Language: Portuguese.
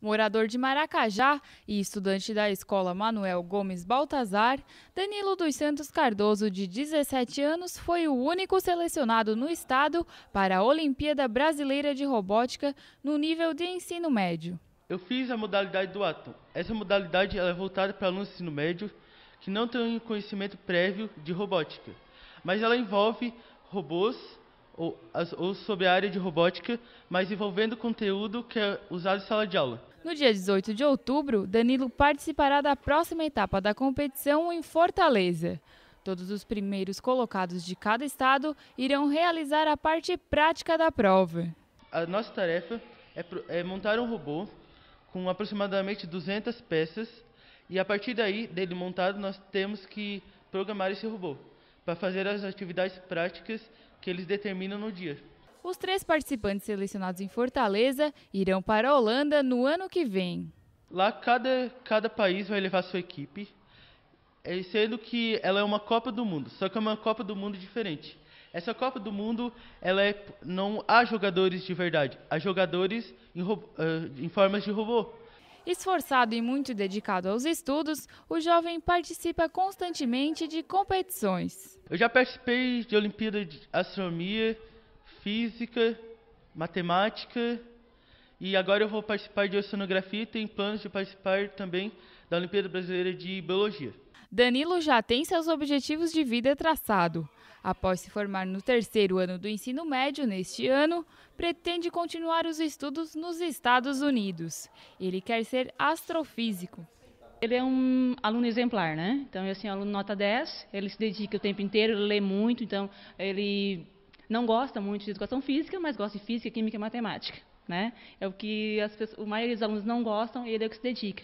Morador de Maracajá e estudante da escola Manuel Gomes Baltazar, Danilo dos Santos Cardoso, de 17 anos, foi o único selecionado no estado para a Olimpíada Brasileira de Robótica no nível de ensino médio. Eu fiz a modalidade do Atom. Essa modalidade é voltada para alunos do ensino médio que não têm conhecimento prévio de robótica, mas ela envolve robôs ou, ou sobre a área de robótica, mas envolvendo conteúdo que é usado em sala de aula. No dia 18 de outubro, Danilo participará da próxima etapa da competição em Fortaleza. Todos os primeiros colocados de cada estado irão realizar a parte prática da prova. A nossa tarefa é, é montar um robô com aproximadamente 200 peças e a partir daí, dele montado, nós temos que programar esse robô para fazer as atividades práticas que eles determinam no dia. Os três participantes selecionados em Fortaleza irão para a Holanda no ano que vem. Lá cada, cada país vai levar sua equipe, é, sendo que ela é uma Copa do Mundo, só que é uma Copa do Mundo diferente. Essa Copa do Mundo, ela é, não há jogadores de verdade, há jogadores em, eh, em formas de robô. Esforçado e muito dedicado aos estudos, o jovem participa constantemente de competições. Eu já participei de Olimpíada de Astronomia, física, matemática, e agora eu vou participar de oceanografia e tenho planos de participar também da Olimpíada Brasileira de Biologia. Danilo já tem seus objetivos de vida traçado. Após se formar no terceiro ano do ensino médio neste ano, pretende continuar os estudos nos Estados Unidos. Ele quer ser astrofísico. Ele é um aluno exemplar, né? Então, é assim, um aluno nota 10, ele se dedica o tempo inteiro, ele lê muito, então ele não gosta muito de educação física, mas gosta de física, química e matemática. Né? É o que as pessoas, a maioria dos alunos não gostam e ele é o que se dedica.